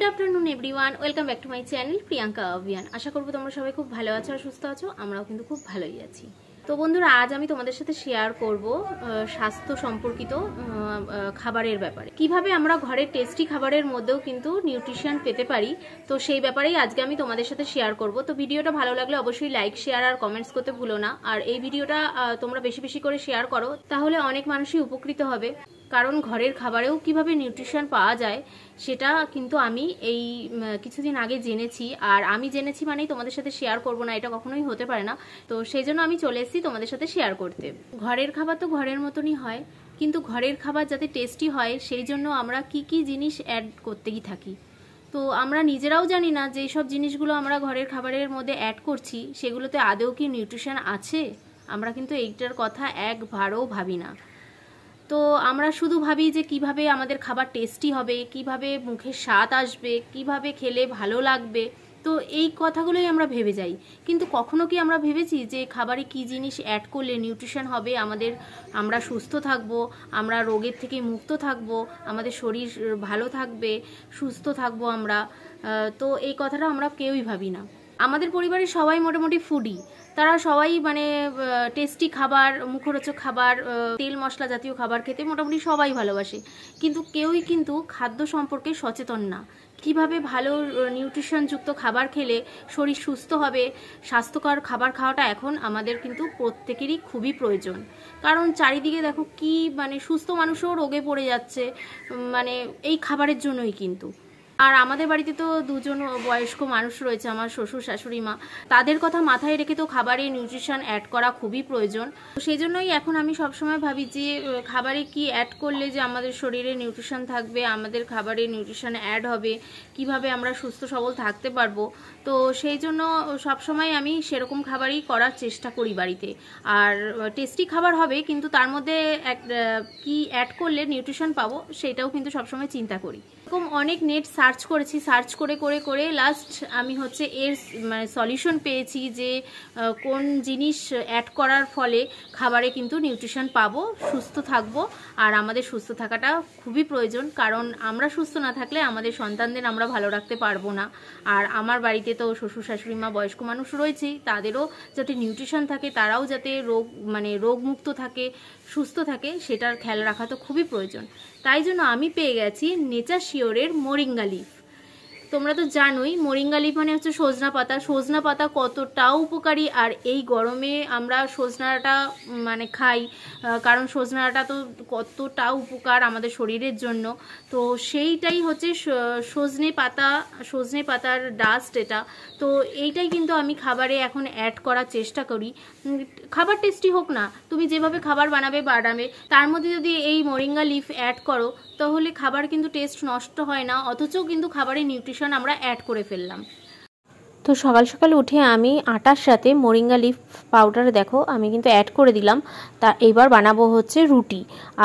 good afternoon everyone welcome back to my channel Priyanka অভিয়ান আশা করবো তোমরা সবাই খুব ভালো আছো আর সুস্থ আছো আমরাও কিন্তু খুব ভালোই আছি তো বন্ধুরা আজ আমি তোমাদের সাথে শেয়ার করব স্বাস্থ্য সম্পর্কিত খাবারের ব্যাপারে কিভাবে আমরা ঘরের টেস্টি খাবারের মধ্যেও কিন্তু নিউট্রিশন পেতে পারি তো সেই ব্যাপারেই আজকে আমি তোমাদের সাথে শেয়ার করব তো ভিডিওটা ভালো লাগলে অবশ্যই লাইক শেয়ার আর কমেন্টস করতে ভুলো না আর এই ভিডিওটা তোমরা বেশি বেশি করে শেয়ার করো তাহলে অনেক মানুষই উপকৃত হবে কারণ ঘরের খাবারেও কিভাবে নিউট্রিশন পাওয়া যায় সেটা কিন্তু আমি এই কিছুদিন আগে জেনেছি আর আমি জেনেছি মানেই তোমাদের সাথে শেয়ার করব না এটা কখনোই হতে পারে না তো সেই জন্য আমি চলে এসেছি তোমাদের সাথে শেয়ার করতে ঘরের খাবার তো ঘরের মতনই হয় কিন্তু ঘরের খাবার যাতে টেস্টি হয় সেই জন্য আমরা কি কি জিনিস অ্যাড করতেই থাকি তো আমরা নিজেরাও জানি না যে সব জিনিসগুলো আমরা ঘরের খাবারের মধ্যে অ্যাড করছি সেগুলোতে আদৌ কি নিউট্রিশন আছে আমরা কিন্তু এইটার কথা একবারও ভাবি না তো আমরা শুধু ভাবি যে কিভাবে আমাদের খাবার টেস্টি হবে কিভাবে মুখে স্বাদ আসবে কিভাবে খেলে ভালো লাগবে তো এই কথাগুলোই আমরা ভেবে যাই কিন্তু কখনো কি আমরা ভেবেছি যে খাবারে কি জিনিস অ্যাড করলে নিউট্রিশন হবে আমাদের আমরা সুস্থ থাকব আমরা রোগের থেকে মুক্ত থাকব আমাদের শরীর ভালো থাকবে সুস্থ থাকব আমরা তো এই কথাটা আমরা কেউই ভাবি না আমাদের পরিবারের সবাই মোটামুটি ফুডি তারা সবাই মানে টেস্টি খাবার মুখরোচক খাবার তেল মশলা জাতীয় খাবার খেতে মোটামুটি সবাই ভালোবাসে কিন্তু কেউই কিন্তু খাদ্য সম্পর্কে সচেতন না কিভাবে ভালো নিউট্রিশনযুক্ত খাবার খেলে শরীর সুস্থ হবে স্বাস্থ্যকর খাবার খাওয়াটা এখন আমাদের কিন্তু প্রত্যেকেরই খুবই প্রয়োজন কারণ চারিদিকে দেখো কি মানে সুস্থ মানুষও রোগে পড়ে যাচ্ছে মানে এই খাবারের জন্যই কিন্তু আর আমাদের বাড়িতে তো দুজন বয়স্ক মানুষ রয়েছে আমার শ্বশুর শাশুড়ি মা তাদের কথা মাথায় রেখে তো খাবারে নিউট্রিশন অ্যাড করা খুবই প্রয়োজন সেই জন্যই এখন আমি সবসময় ভাবি যে খাবারে কি অ্যাড করলে যে আমাদের শরীরে নিউট্রিশন থাকবে আমাদের খাবারে নিউট্রিশন অ্যাড হবে কিভাবে আমরা সুস্থ সবল থাকতে পারবো তো সেই জন্য সবসময় আমি সেরকম খাবারই করার চেষ্টা করি বাড়িতে আর টেস্টি খাবার হবে কিন্তু তার মধ্যে এক কী অ্যাড করলে নিউট্রিশন পাবো সেটাও কিন্তু সবসময় চিন্তা করি এরকম অনেক নেট সার্চ করেছি সার্চ করে করে করে লাস্ট আমি হচ্ছে এর মানে সলিউশন পেয়েছি যে কোন জিনিস অ্যাড করার ফলে খাবারে কিন্তু নিউট্রিশন পাবো সুস্থ থাকব আর আমাদের সুস্থ থাকাটা খুবই প্রয়োজন কারণ আমরা সুস্থ না থাকলে আমাদের সন্তানদের আমরা ভালো রাখতে পারবো না আর আমার বাড়িতে তো শ্বশুর শাশুড়ি মা বয়স্ক মানুষ রয়েছে তাদেরও যাতে নিউট্রিশন থাকে তারাও যাতে রোগ মানে রোগমুক্ত থাকে সুস্থ থাকে সেটার খেয়াল রাখা তো খুবই প্রয়োজন তাই জন্য আমি পেয়ে গেছি নেচা শিওরের মোরিঙ্গালি লিফ তোমরা তো জানোই মোরিঙ্গা লিফ মানে হচ্ছে সজনা পাতা সজনা পাতা কতটাও উপকারী আর এই গরমে আমরা সজনাটা মানে খাই কারণ সজনাটা তো কতটা উপকার আমাদের শরীরের জন্য তো সেইটাই হচ্ছে সজনে পাতা সজনে পাতার ডাস্ট এটা তো এইটাই কিন্তু আমি খাবারে এখন অ্যাড করার চেষ্টা করি খাবার টেস্টি হোক না তুমি যেভাবে খাবার বানাবে বাড়াবে তার মধ্যে যদি এই মোরিঙ্গা লিফ অ্যাড করো তাহলে খাবার কিন্তু টেস্ট নষ্ট হয় না অথচ কিন্তু খাবারে নিউট্রিশন আমরা অ্যাড করে ফেললাম তো সকাল সকাল উঠে আমি আটার সাথে মোরিঙ্গা লিফ পাউডার দেখো আমি কিন্তু অ্যাড করে দিলাম তা এবার বানাবো হচ্ছে রুটি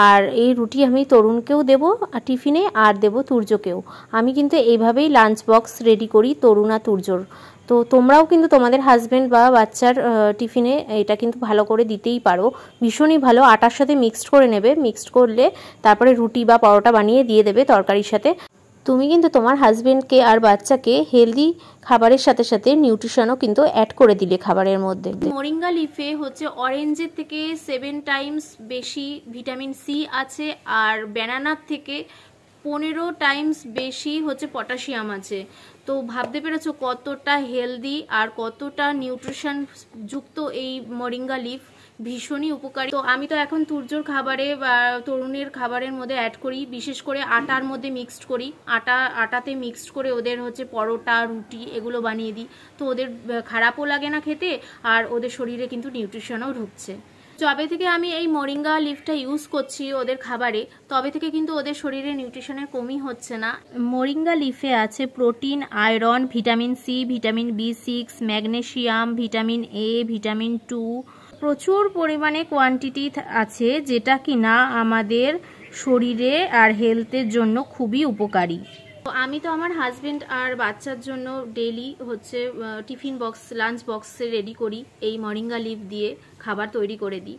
আর এই রুটি আমি তরুণকেও দেব আর টিফিনে আর দেব তুর্যকেও আমি কিন্তু এইভাবেই লাঞ্চ বক্স রেডি করি তরুণ আর তুর্যর তো তোমরাও কিন্তু তোমাদের হাজব্যান্ড বা বাচ্চার টিফিনে এটা কিন্তু ভালো করে দিতেই পারো ভীষণই ভালো আটার সাথে মিক্সড করে নেবে মিক্সড করলে তারপরে রুটি বা পরোটা বানিয়ে দিয়ে দেবে তরকারির সাথে তুমি কিন্তু তোমার হাজব্যান্ডকে আর বাচ্চাকে হেলদি খাবারের সাথে সাথে নিউট্রিশনও কিন্তু অ্যাড করে দিলে খাবারের মধ্যে মরিঙ্গা লিফে হচ্ছে অরেঞ্জের থেকে সেভেন টাইমস বেশি ভিটামিন সি আছে আর ব্যানানার থেকে পনেরো টাইমস বেশি হচ্ছে পটাশিয়াম আছে তো ভাবতে পেরেছো কতটা হেলদি আর কতটা নিউট্রিশন যুক্ত এই মরিঙ্গা লিফ ভীষণই উপকারী তো আমি তো এখন তুর্যর খাবারে বা তরুণের খাবারের মধ্যে অ্যাড করি বিশেষ করে আটার মধ্যে মিক্সড করি আটা আটাতে মিক্সড করে ওদের হচ্ছে পরোটা রুটি এগুলো বানিয়ে দিই তো ওদের খারাপও লাগে না খেতে আর ওদের শরীরে কিন্তু নিউট্রিশনও ঢুকছে যবে থেকে আমি এই মরিঙ্গা লিফটা ইউজ করছি ওদের খাবারে তবে থেকে কিন্তু ওদের শরীরে নিউট্রিশনের কমই হচ্ছে না মরিঙ্গা লিফে আছে protein iron vitamin C vitamin B six magnesium vitamin A vitamin too প্রচুর পরিমাণে কোয়ান্টিটি আছে যেটা কি না আমাদের শরীরে আর হেলথের জন্য খুবই উপকারী তো আমি তো আমার হাজব্যান্ড আর বাচ্চার জন্য ডেলি হচ্ছে টিফিন বক্স লাঞ্চ বক্সে রেডি করি এই মরিঙ্গা লিভ দিয়ে খাবার তৈরি করে দিই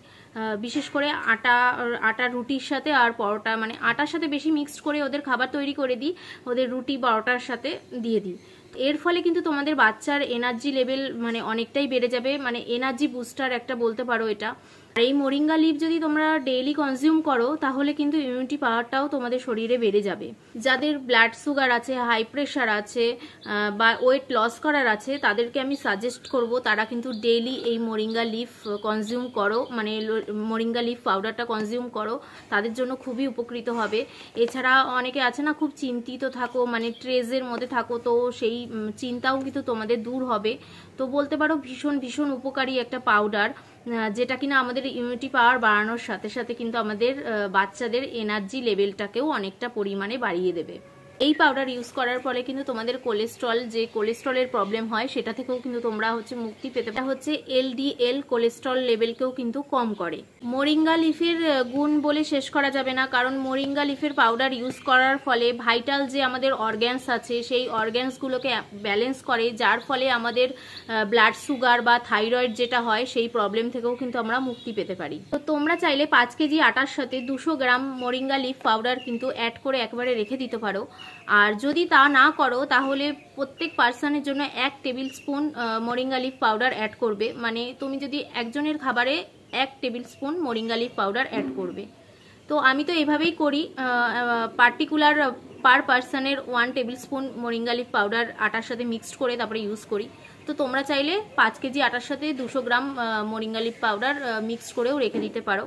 বিশেষ করে আটা আটা রুটির সাথে আর পরোটা মানে আটার সাথে বেশি মিক্সড করে ওদের খাবার তৈরি করে দিই ওদের রুটি পরোটার সাথে দিয়ে দিই এর ফলে কিন্তু তোমাদের বাচ্চার এনার্জি লেভেল মানে অনেকটাই বেড়ে যাবে মানে এনার্জি বুস্টার একটা বলতে পারো এটা আর এই মোরিঙ্গা লিভ যদি তোমরা ডেইলি কনজিউম করো তাহলে কিন্তু ইমিউনিটি পাওয়ারটাও তোমাদের শরীরে বেড়ে যাবে যাদের ব্লাড সুগার আছে হাই প্রেশার আছে বা ওয়েট লস করার আছে তাদেরকে আমি সাজেস্ট করব তারা কিন্তু ডেইলি এই মোরিঙ্গা লিভ কনজিউম করো মানে মোরিঙ্গা লিভ পাউডারটা কনজিউম করো তাদের জন্য খুবই উপকৃত হবে এছাড়া অনেকে আছে না খুব চিন্তিত থাকো মানে ট্রেজের মধ্যে থাকো তো সেই চিন্তাও কিন্তু তোমাদের দূর হবে তো বলতে পারো ভীষণ ভীষণ উপকারী একটা পাউডার যেটা কিনা আমাদের ইমিউনিটি পাওয়ার বাড়ানোর সাথে সাথে কিন্তু আমাদের বাচ্চাদের এনার্জি লেভেলটাকেও অনেকটা পরিমাণে বাড়িয়ে দেবে এই পাউডার ইউজ করার ফলে কিন্তু তোমাদের কোলেস্ট্রল যে কোলেস্ট্রলের প্রবলেম হয় সেটা থেকেও কিন্তু তোমরা হচ্ছে মুক্তি পেতে হচ্ছে এলডিএল কোলেস্ট্রল লেভেলকেও কিন্তু কম করে মোরিঙ্গা লিফের গুণ বলে শেষ করা যাবে না কারণ মোরিঙ্গা লিফের পাউডার ইউজ করার ফলে ভাইটাল যে আমাদের অর্গ্যানস আছে সেই অর্গ্যানসগুলোকে ব্যালেন্স করে যার ফলে আমাদের ব্লাড সুগার বা থাইরয়েড যেটা হয় সেই প্রবলেম থেকেও কিন্তু আমরা মুক্তি পেতে পারি তো তোমরা চাইলে পাঁচ কেজি আটার সাথে দুশো গ্রাম মোরিঙ্গা লিফ পাউডার কিন্তু অ্যাড করে একবারে রেখে দিতে পারো আর যদি তা না করো তাহলে প্রত্যেক পার্সনের জন্য এক tablespoon moringa leaf powder add করবে মানে তুমি যদি একজনের খাবারে এক tablespoon moringa leaf powder add করবে তো আমি তো এভাবেই করি পার্টিকুলার পার পার্সনের one tablespoon moringa leaf powder আটার সাথে মিক্সড করে তারপরে ইউজ করি তো তোমরা চাইলে পাঁচ কেজি আটার সাথে দুশো gram moringa leaf powder mixed করেও রেখে দিতে পারো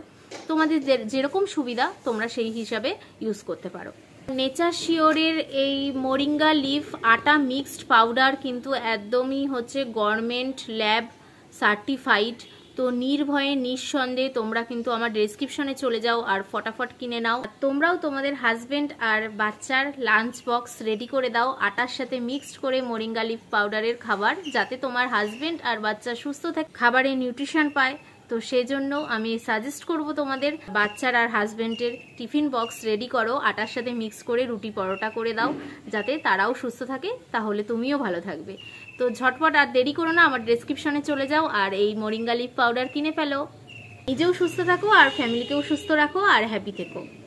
তোমাদের যেরকম সুবিধা তোমরা সেই হিসাবে ইউজ করতে পারো নেচার শিওরের এই মোরিঙ্গা লিফ আটা মিক্সড পাউডার কিন্তু একদমই হচ্ছে গভর্নমেন্ট ল্যাব সার্টিফাইড তো নির্ভয়ে নিঃসন্দেহে তোমরা কিন্তু আমার ডেসক্রিপশনে চলে যাও আর ফটাফট কিনে নাও তোমরাও তোমাদের হাজব্যান্ড আর বাচ্চার লাঞ্চ বক্স রেডি করে দাও আটার সাথে মিক্সড করে মোরিঙ্গা লিফ পাউডারের খাবার যাতে তোমার হাজব্যান্ড আর বাচ্চা সুস্থ থাকে খাবারে নিউট্রিশন পায় তো সেজন্য আমি সাজেস্ট করব তোমাদের বাচ্চার আর হাজব্যান্ডের টিফিন বক্স রেডি করো আটার সাথে মিক্স করে রুটি পরোটা করে দাও যাতে তারাও সুস্থ থাকে তাহলে তুমিও ভালো থাকবে তো ঝটপট আর দেরি করো না আমার ডেসক্রিপশনে চলে যাও আর এই মরিঙ্গা লিপ পাউডার কিনে ফেলো নিজেও সুস্থ থাকো আর ফ্যামিলিকেও সুস্থ রাখো আর হ্যাপি থেকো